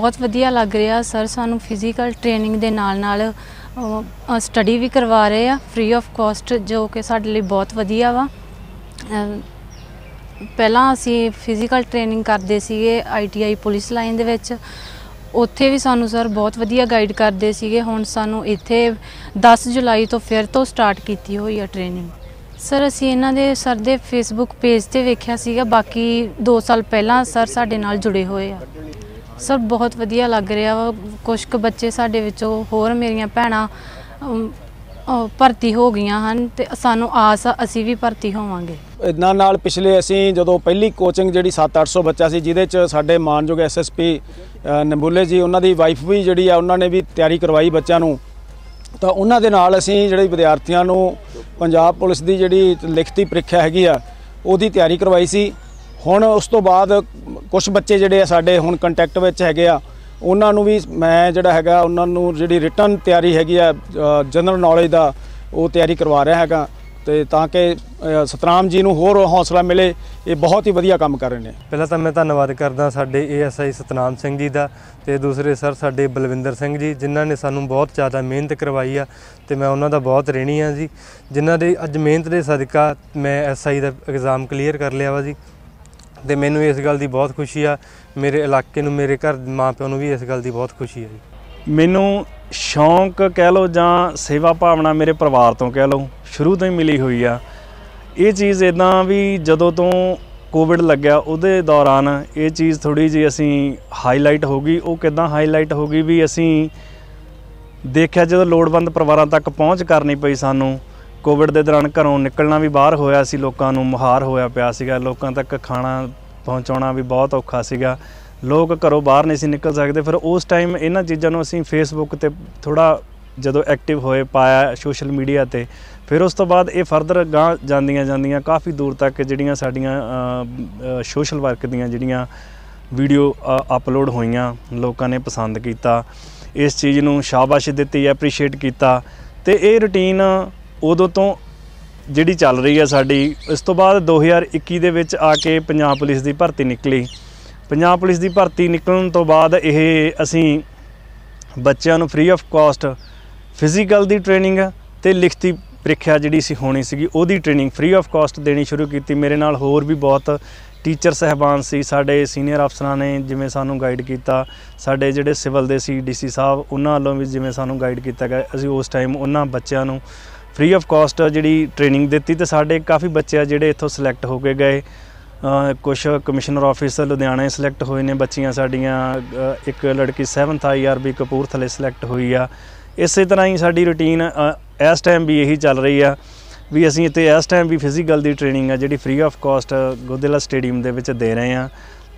ਬਹੁਤ ਵਧੀਆ ਲੱਗ ਰਿਹਾ ਸਰ ਸਾਨੂੰ ਫਿਜ਼ੀਕਲ ਟ੍ਰੇਨਿੰਗ ਦੇ ਨਾਲ ਨਾਲ ਸਟੱਡੀ ਵੀ ਕਰਵਾ ਰਹੇ ਆ ਫ੍ਰੀ ਆਫ ਕਾਸਟ ਜੋ ਕਿ ਸਾਡੇ ਲਈ ਬਹੁਤ ਵਧੀਆ ਵਾ ਪਹਿਲਾਂ ਅਸੀਂ ਫਿਜ਼ੀਕਲ ਟ੍ਰੇਨਿੰਗ ਕਰਦੇ ਸੀਗੇ ਆਈਟੀਆਈ ਪੁਲਿਸ ਲਾਈਨ ਦੇ ਵਿੱਚ ਉੱਥੇ ਵੀ ਸਾਨੂੰ ਸਰ ਬਹੁਤ ਵਧੀਆ ਗਾਈਡ ਕਰਦੇ ਸੀਗੇ ਹੁਣ ਸਾਨੂੰ ਇੱਥੇ 10 ਜੁਲਾਈ ਤੋਂ ਫਿਰ ਤੋਂ ਸਟਾਰਟ ਕੀਤੀ ਹੋਈ ਆ ਟ੍ਰੇਨਿੰਗ ਸਰ ਅਸੀਂ ਇਹਨਾਂ ਦੇ ਸਰ ਦੇ ਫੇਸਬੁੱਕ ਪੇਜ ਤੇ ਵੇਖਿਆ ਸੀਗਾ ਬਾਕੀ 2 ਸਾਲ ਪਹਿਲਾਂ ਸਰ ਸਾਡੇ ਨਾਲ ਜੁੜੇ ਹੋਏ ਆ ਸਰ ਬਹੁਤ ਵਧੀਆ ਲੱਗ ਰਿਹਾ ਵਾ ਕੁਝ ਕੁ ਬੱਚੇ ਸਾਡੇ ਵਿੱਚੋਂ ਹੋਰ ਮੇਰੀਆਂ ਭੈਣਾਂ ਭਰਤੀ ਹੋ ਗਈਆਂ ਹਨ ਤੇ ਸਾਨੂੰ ਆਸ ਆ ਅਸੀਂ ਵੀ ਭਰਤੀ ਹੋਵਾਂਗੇ ਇਦਾਂ ਨਾਲ ਪਿਛਲੇ ਅਸੀਂ ਜਦੋਂ ਪਹਿਲੀ ਕੋਚਿੰਗ ਜਿਹੜੀ 7-800 ਬੱਚਾ ਸੀ ਜਿਹਦੇ ਚ ਸਾਡੇ ਮਾਨਯੋਗ ਐਸਐਸਪੀ ਨੰਬੂਲੇ ਜੀ ਉਹਨਾਂ ਦੀ ਵਾਈਫ ਵੀ ਜਿਹੜੀ ਆ ਉਹਨਾਂ ਨੇ ਵੀ ਤਿਆਰੀ ਕਰਵਾਈ ਬੱਚਿਆਂ ਨੂੰ ਤਾਂ ਉਹਨਾਂ ਦੇ ਨਾਲ ਅਸੀਂ ਜਿਹੜੇ ਵਿਦਿਆਰਥੀਆਂ ਨੂੰ ਪੰਜਾਬ ਪੁਲਿਸ ਦੀ ਜਿਹੜੀ ਲਿਖਤੀ ਪ੍ਰੀਖਿਆ ਹੈਗੀ ਆ ਉਹਦੀ ਤਿਆਰੀ ਕਰਵਾਈ ਸੀ ਹੁਣ ਉਸ ਤੋਂ ਬਾਅਦ ਕੁਝ ਬੱਚੇ ਜਿਹੜੇ ਆ ਸਾਡੇ ਹੁਣ ਕੰਟੈਕਟ ਵਿੱਚ ਹੈਗੇ ਆ ਉਹਨਾਂ ਨੂੰ ਵੀ ਮੈਂ ਜਿਹੜਾ ਹੈਗਾ ਉਹਨਾਂ ਨੂੰ ਜਿਹੜੀ ਰਿਟਰਨ ਤਿਆਰੀ ਹੈਗੀ ਆ ਜਨਰਲ ਨੌਲੇਜ ਦਾ ਉਹ ਤਿਆਰੀ ਕਰਵਾ ਰਿਹਾ ਹੈਗਾ ਤੇ ਤਾਂ ਕਿ ਸਤਨਾਮ ਜੀ ਨੂੰ ਹੋਰ ਹੌਸਲਾ ਮਿਲੇ ਇਹ ਬਹੁਤ ਹੀ ਵਧੀਆ ਕੰਮ ਕਰ ਰਹੇ ਨੇ ਪਹਿਲਾਂ ਤਾਂ ਮੈਂ ਧੰਨਵਾਦ ਕਰਦਾ ਸਾਡੇ ਏਐਸਆਈ ਸਤਨਾਮ ਸਿੰਘ ਜੀ ਦਾ ਤੇ ਦੂਸਰੇ ਸਰ ਸਾਡੇ ਬਲਵਿੰਦਰ ਸਿੰਘ ਜੀ ਜਿਨ੍ਹਾਂ ਨੇ ਸਾਨੂੰ ਬਹੁਤ ਜ਼ਿਆਦਾ ਮਿਹਨਤ ਕਰਵਾਈ ਆ ਤੇ ਮੈਂ ਉਹਨਾਂ ਦਾ ਬਹੁਤ ਰਹਿਣੀ ਆ ਜੀ ਜਿਨ੍ਹਾਂ ਦੇ ਅੱਜ ਮਿਹਨਤ ਦੇ ਸਦਕਾ ਮੈਂ ਐਸਆਈ ਦਾ ਐਗਜ਼ਾਮ ਕਲੀਅਰ ਕਰ ਲਿਆ ਵਾ ਜੀ ਤੇ ਮੈਨੂੰ ਇਸ ਗੱਲ ਦੀ ਬਹੁਤ ਖੁਸ਼ੀ ਆ ਮੇਰੇ ਇਲਾਕੇ ਨੂੰ ਮੇਰੇ ਘਰ ਮਾਪਿਆਂ ਨੂੰ ਵੀ ਇਸ ਗੱਲ ਦੀ ਬਹੁਤ ਖੁਸ਼ੀ ਆ ਜੀ ਮੈਨੂੰ ਸ਼ੌਂਕ ਕਹਿ ਲਓ ਜਾਂ ਸੇਵਾ ਭਾਵਨਾ ਮੇਰੇ ਪਰਿਵਾਰ ਤੋਂ ਕਹਿ ਲਓ ਸ਼ੁਰੂ ਤੋਂ ਹੀ ਮਿਲੀ ਹੋਈ ਆ ਇਹ ਚੀਜ਼ ਇਦਾਂ ਵੀ ਜਦੋਂ ਤੋਂ ਕੋਵਿਡ ਲੱਗਿਆ ਉਹਦੇ ਦੌਰਾਨ ਇਹ ਚੀਜ਼ ਥੋੜੀ ਜੀ ਅਸੀਂ ਹਾਈਲਾਈਟ ਹੋ ਗਈ ਉਹ ਕਿਦਾਂ ਹਾਈਲਾਈਟ ਹੋ ਗਈ ਵੀ ਅਸੀਂ ਦੇਖਿਆ ਜਦੋਂ ਲੋੜਵੰਦ ਪਰਿਵਾਰਾਂ ਤੱਕ ਪਹੁੰਚ ਕਰਨੀ ਪਈ ਸਾਨੂੰ ਕੋਵਿਡ ਦੇ ਦੌਰਾਨ ਘਰੋਂ ਨਿਕਲਣਾ ਵੀ ਬਾਹਰ ਹੋਇਆ ਸੀ ਲੋਕਾਂ ਨੂੰ ਮੁਹਾਰ ਹੋਇਆ ਪਿਆ ਸੀਗਾ ਲੋਕਾਂ ਤੱਕ ਖਾਣਾ ਪਹੁੰਚਾਉਣਾ ਵੀ ਬਹੁਤ ਔਖਾ ਸੀਗਾ ਲੋਕ ਘਰੋਂ ਬਾਹਰ ਨਹੀਂ ਸੀ ਨਿਕਲ ਸਕਦੇ ਫਿਰ ਉਸ ਟਾਈਮ ਇਹਨਾਂ ਚੀਜ਼ਾਂ ਨੂੰ ਅਸੀਂ ਫੇਸਬੁੱਕ ਤੇ ਥੋੜਾ ਜਦੋਂ ਐਕਟਿਵ ਹੋਏ ਪਾਇਆ ਸੋਸ਼ਲ ਮੀਡੀਆ ਤੇ ਫਿਰ ਉਸ ਤੋਂ ਬਾਅਦ ਇਹ ਫਰਦਰ ਗਾਂ ਜਾਂਦੀਆਂ ਜਾਂਦੀਆਂ ਕਾਫੀ ਦੂਰ ਤੱਕ ਜਿਹੜੀਆਂ ਸਾਡੀਆਂ ਸੋਸ਼ਲ ਵਰਕ ਦੀਆਂ ਜਿਹੜੀਆਂ ਵੀਡੀਓ ਅਪਲੋਡ ਹੋਈਆਂ ਲੋਕਾਂ ਨੇ ਪਸੰਦ ਕੀਤਾ ਇਸ ਚੀਜ਼ ਨੂੰ ਸ਼ਾਬਾਸ਼ ਦਿੱਤੀ ਐਪਰੀਸ਼ੀਏਟ ਕੀਤਾ ਤੇ ਇਹ ਰੁਟੀਨ ਉਦੋਂ ਤੋਂ ਜਿਹੜੀ ਚੱਲ ਰਹੀ ਹੈ ਸਾਡੀ ਇਸ ਤੋਂ ਬਾਅਦ 2021 ਦੇ ਵਿੱਚ ਆ ਕੇ ਪੰਜਾਬ ਪੁਲਿਸ ਦੀ ਭਰਤੀ ਨਿਕਲੀ ਪੰਜਾਬ ਪੁਲਿਸ ਦੀ ਭਰਤੀ ਨਿਕਲਣ ਤੋਂ ਬਾਅਦ ਇਹ ਅਸੀਂ ਬੱਚਿਆਂ ਨੂੰ ਫ੍ਰੀ ਆਫ ਕਾਸਟ ਫਿਜ਼ੀਕਲ ਦੀ ਟ੍ਰੇਨਿੰਗ ਤੇ ਲਿਖਤੀ ਪ੍ਰੀਖਿਆ ਜਿਹੜੀ ਸੀ ਹੋਣੀ ਸੀਗੀ ਉਹਦੀ ਟ੍ਰੇਨਿੰਗ ਫ੍ਰੀ ਆਫ ਕਾਸਟ ਦੇਣੀ ਸ਼ੁਰੂ ਕੀਤੀ ਮੇਰੇ ਨਾਲ ਹੋਰ ਵੀ ਬਹੁਤ ਟੀਚਰ ਸਹਿਬਾਨ ਸੀ ਸਾਡੇ ਸੀਨੀਅਰ ਅਫਸਰਾਂ ਨੇ ਜਿਵੇਂ ਸਾਨੂੰ ਗਾਈਡ ਕੀਤਾ ਸਾਡੇ ਜਿਹੜੇ ਸਿਵਲ ਦੇ ਸੀ ਡੀਸੀ ਸਾਹਿਬ ਉਹਨਾਂ ਵੱਲੋਂ ਵੀ ਜਿਵੇਂ ਸਾਨੂੰ ਗਾਈਡ ਕੀਤਾ ਗਿਆ ਅਸੀਂ ਉਸ ਟਾਈਮ ਉਹਨਾਂ ਬੱਚਿਆਂ ਨੂੰ ਫ੍ਰੀ ਆਫ ਕਾਸਟ ਜਿਹੜੀ ਟ੍ਰੇਨਿੰਗ ਦਿੱਤੀ ਤੇ ਸਾਡੇ ਕਾਫੀ ਬੱਚੇ ਆ ਜਿਹੜੇ ਇੱਥੋਂ ਸਿਲੈਕਟ ਹੋ ਕੇ ਗਏ ਕੁਝ ਕਮਿਸ਼ਨਰ ਆਫਿਸ ਲੁਧਿਆਣਾ ਸਿਲੈਕਟ ਹੋਏ ਨੇ ਬੱਚੀਆਂ ਸਾਡੀਆਂ ਇੱਕ ਲੜਕੀ 7th ਆਈਆਰਬੀ ਕਪੂਰਥਲੇ ਸਿਲੈਕਟ ਹੋਈ ਆ ਇਸੇ ਤਰ੍ਹਾਂ ਹੀ ਸਾਡੀ ਰੁਟੀਨ ਇਸ ਟਾਈਮ ਵੀ ਇਹੀ ਚੱਲ ਰਹੀ ਆ ਵੀ ਅਸੀਂ ਇੱਥੇ ਇਸ ਟਾਈਮ ਵੀ ਫਿਜ਼ੀਕਲ ਦੀ ਟ੍ਰੇਨਿੰਗ ਆ ਜਿਹੜੀ ਫ੍ਰੀ ਆਫ ਕਾਸਟ ਗੋਦੇਲਾ ਸਟੇਡੀਅਮ ਦੇ ਵਿੱਚ ਦੇ ਰਹੇ ਆ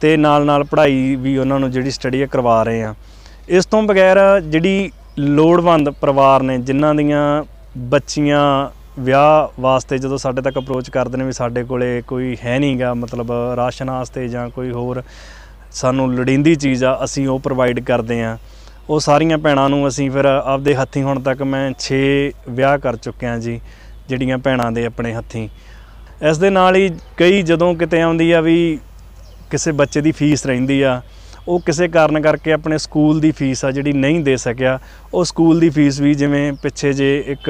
ਤੇ ਨਾਲ ਨਾਲ ਪੜ੍ਹਾਈ ਵੀ ਉਹਨਾਂ ਨੂੰ ਜਿਹੜੀ ਸਟੱਡੀ ਕਰਵਾ ਰਹੇ ਆ ਇਸ ਤੋਂ ਬਗੈਰ ਜਿਹੜੀ ਲੋੜਵੰਦ ਪਰਿਵਾਰ ਨੇ ਜਿਨ੍ਹਾਂ ਦੀਆਂ ਬੱਚੀਆਂ ਵਿਆਹ ਵਾਸਤੇ ਜਦੋਂ ਸਾਡੇ ਤੱਕ ਅਪਰੋਚ ਕਰਦੇ ਨੇ ਵੀ ਸਾਡੇ ਕੋਲੇ ਕੋਈ ਹੈ ਨਹੀਂਗਾ ਮਤਲਬ ਰਾਸ਼ਨ ਵਾਸਤੇ ਜਾਂ ਕੋਈ ਹੋਰ ਸਾਨੂੰ ਲੋੜੀਂਦੀ ਚੀਜ਼ ਆ ਅਸੀਂ ਉਹ ਪ੍ਰੋਵਾਈਡ ਕਰਦੇ ਆ ਉਹ ਸਾਰੀਆਂ ਭੈਣਾਂ ਨੂੰ ਅਸੀਂ ਫਿਰ ਆਪਦੇ ਹੱਥੀਂ ਹੁਣ ਤੱਕ ਮੈਂ 6 ਵਿਆਹ ਕਰ ਚੁੱਕਿਆ ਜੀ ਜਿਹੜੀਆਂ ਭੈਣਾਂ ਦੇ ਆਪਣੇ ਹੱਥੀਂ ਇਸ ਦੇ ਨਾਲ ਹੀ ਕਈ ਜਦੋਂ ਕਿਤੇ ਆਉਂਦੀ ਆ ਵੀ ਕਿਸੇ ਬੱਚੇ ਦੀ ਫੀਸ ਰਹਿੰਦੀ ਆ ਉਹ ਕਿਸੇ ਕਾਰਨ ਕਰਕੇ ਆਪਣੇ ਸਕੂਲ ਦੀ ਫੀਸ ਆ ਜਿਹੜੀ ਨਹੀਂ ਦੇ ਸਕਿਆ ਉਹ ਸਕੂਲ ਦੀ ਫੀਸ ਵੀ ਜਿਵੇਂ ਪਿੱਛੇ ਜੇ ਇੱਕ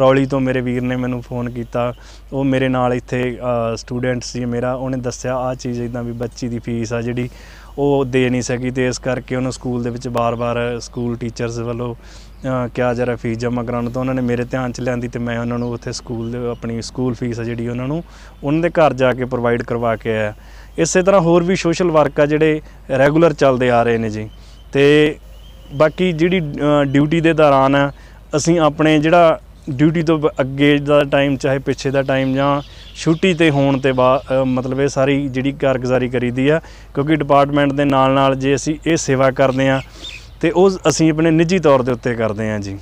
ਰੌਲੀ ਤੋਂ ਮੇਰੇ ਵੀਰ ਨੇ ਮੈਨੂੰ ਫੋਨ ਕੀਤਾ ਉਹ ਮੇਰੇ ਨਾਲ ਇੱਥੇ ਸਟੂਡੈਂਟ ਸੀ ਮੇਰਾ ਉਹਨੇ ਦੱਸਿਆ ਆ ਚੀਜ਼ ਇਦਾਂ ਵੀ ਬੱਚੀ ਦੀ ਫੀਸ ਆ ਜਿਹੜੀ ਉਹ ਦੇ ਨਹੀਂ ਸਕੀ ਤੇ ਇਸ ਕਰਕੇ ਉਹਨੂੰ ਸਕੂਲ ਦੇ ਵਿੱਚ ਬਾਰ-ਬਾਰ ਸਕੂਲ ਟੀਚਰਸ ਵੱਲੋਂ ਕਿਆ ਜਰਾ ਫੀਸ ਜਮ੍ਹਾਂ ਕਰਾਉਣ ਤੋਂ ਉਹਨਾਂ ਨੇ ਮੇਰੇ ਧਿਆਨ 'ਚ ਲਿਆਂਦੀ ਤੇ ਮੈਂ ਉਹਨਾਂ ਨੂੰ ਉੱਥੇ ਸਕੂਲ ਆਪਣੀ ਸਕੂਲ ਫੀਸ ਆ ਜਿਹੜੀ ਉਹਨਾਂ ਨੂੰ ਉਹਨਾਂ ਦੇ ਘਰ ਜਾ ਕੇ ਪ੍ਰੋਵਾਈਡ ਕਰਵਾ ਕੇ ਆਇਆ ਇਸੇ ਤਰ੍ਹਾਂ ਹੋਰ ਵੀ ਸੋਸ਼ਲ ਵਰਕ ਆ ਜਿਹੜੇ ਰੈਗੂਲਰ ਚੱਲਦੇ ਆ ਰਹੇ ਨੇ ਜੀ ਤੇ ਬਾਕੀ ਜਿਹੜੀ ਡਿਊਟੀ ਦੇ ਦੌਰਾਨ ਅਸੀਂ ਆਪਣੇ ਜਿਹੜਾ ਡਿਊਟੀ ਤੋਂ ਅੱਗੇ ਦਾ ਟਾਈਮ ਚਾਹੇ ਪਿੱਛੇ ਦਾ ਟਾਈਮ ਜਾਂ ਛੁੱਟੀ ਤੇ ਹੋਣ ਤੇ ਮਤਲਬ ਇਹ ਸਾਰੀ ਜਿਹੜੀ ਕਾਰਗੁਜ਼ਾਰੀ ਕਰੀਦੀ ਆ ਕਿਉਂਕਿ ਡਿਪਾਰਟਮੈਂਟ ਦੇ ਨਾਲ ਨਾਲ ਜੇ ਅਸੀਂ ਇਹ ਸੇਵਾ ਕਰਦੇ ਆ ਤੇ ਉਹ ਅਸੀਂ ਆਪਣੇ ਨਿੱਜੀ ਤੌਰ ਦੇ ਉੱਤੇ ਕਰਦੇ ਆਂ ਜੀ